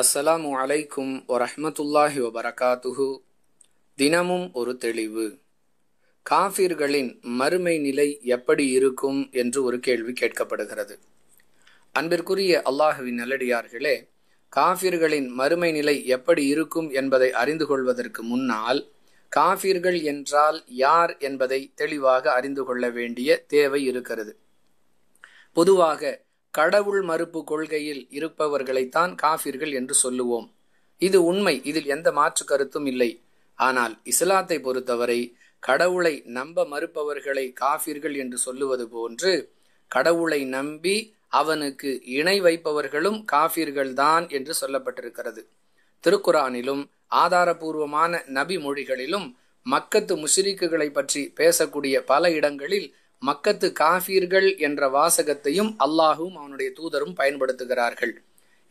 அஸ்ஸலாமு அலைக்கும் வரஹமத்துல்லாஹி வபரகாத்துஹு தினமும் ஒரு தெளிவு காஃபிர்களின் மறுமை நிலை எப்படி இருக்கும் என்று ஒரு கேள்வி கேட்கப்படுகிறது அன்பிற்குரிய அல்லாஹுவின் நல்லடியார்களே காஃபிர்களின் மறுமை நிலை எப்படி இருக்கும் என்பதை அறிந்து கொள்வதற்கு முன்னால் காஃபிர்கள் என்றால் யார் என்பதை தெளிவாக அறிந்து கொள்ள வேண்டிய தேவை இருக்கிறது பொதுவாக கடவுள் மறுப்பு கொள்கையில் இருப்பவர்களைத்தான் காஃபிர்கள் என்று சொல்லுவோம் இது உண்மை இதில் எந்த மாற்று கருத்தும் இல்லை ஆனால் இஸ்லாத்தை பொறுத்தவரை கடவுளை நம்ப மறுப்பவர்களை காஃபிர்கள் என்று சொல்லுவது போன்று கடவுளை நம்பி அவனுக்கு இணை வைப்பவர்களும் காஃபிர்கள்தான் என்று சொல்லப்பட்டிருக்கிறது திருக்குரானிலும் ஆதாரபூர்வமான நபி மொழிகளிலும் மக்கத்து முஷிரிக்குகளை பற்றி பேசக்கூடிய பல இடங்களில் மக்கத்து காஃபீர்கள் என்ற வாசகத்தையும் அல்லாஹும் அவனுடைய தூதரும் பயன்படுத்துகிறார்கள்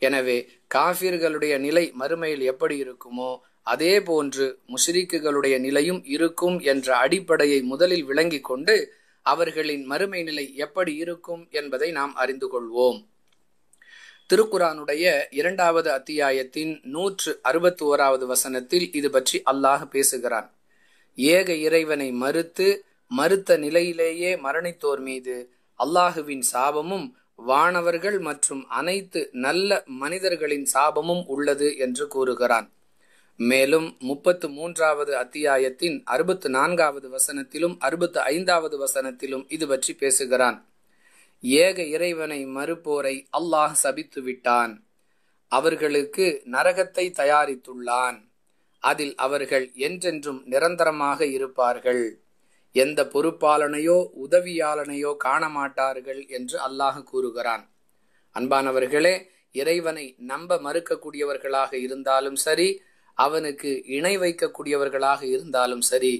எனவே காஃபீர்களுடைய நிலை மறுமையில் எப்படி இருக்குமோ அதே போன்று முஷ்ரிக்குகளுடைய நிலையும் இருக்கும் என்ற அடிப்படையை முதலில் விளங்கி கொண்டு அவர்களின் மறுமை நிலை எப்படி இருக்கும் என்பதை நாம் அறிந்து கொள்வோம் திருக்குரானுடைய இரண்டாவது அத்தியாயத்தின் நூற்று அறுபத்தி ஓராவது வசனத்தில் இது பற்றி அல்லாஹ் பேசுகிறான் ஏக இறைவனை மறுத்து மறுத்த நிலையிலேயே மரணித்தோர் மீது அல்லாஹுவின் சாபமும் வானவர்கள் மற்றும் அனைத்து நல்ல மனிதர்களின் சாபமும் உள்ளது என்று கூறுகிறான் மேலும் முப்பத்து மூன்றாவது அத்தியாயத்தின் அறுபத்து நான்காவது வசனத்திலும் அறுபத்து ஐந்தாவது வசனத்திலும் இது பற்றி பேசுகிறான் ஏக இறைவனை மறுப்போரை அல்லாஹ் சபித்து விட்டான் அவர்களுக்கு நரகத்தை தயாரித்துள்ளான் அதில் அவர்கள் என்றென்றும் நிரந்தரமாக இருப்பார்கள் எந்த பொறுப்பாளனையோ உதவியாளனையோ காண மாட்டார்கள் என்று அல்லாஹ் கூறுகிறான் அன்பானவர்களே இறைவனை நம்ப மறுக்கக்கூடியவர்களாக இருந்தாலும் சரி அவனுக்கு இணை வைக்கக்கூடியவர்களாக இருந்தாலும் சரி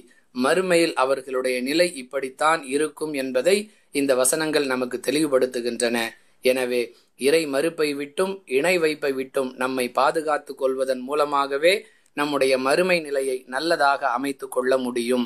மறுமையில் அவர்களுடைய நிலை இப்படித்தான் இருக்கும் என்பதை இந்த வசனங்கள் நமக்கு தெளிவுபடுத்துகின்றன எனவே இறை மறுப்பை விட்டும் இணை வைப்பை விட்டும் நம்மை பாதுகாத்துக் கொள்வதன் மூலமாகவே நம்முடைய மறுமை நிலையை நல்லதாக அமைத்து கொள்ள முடியும்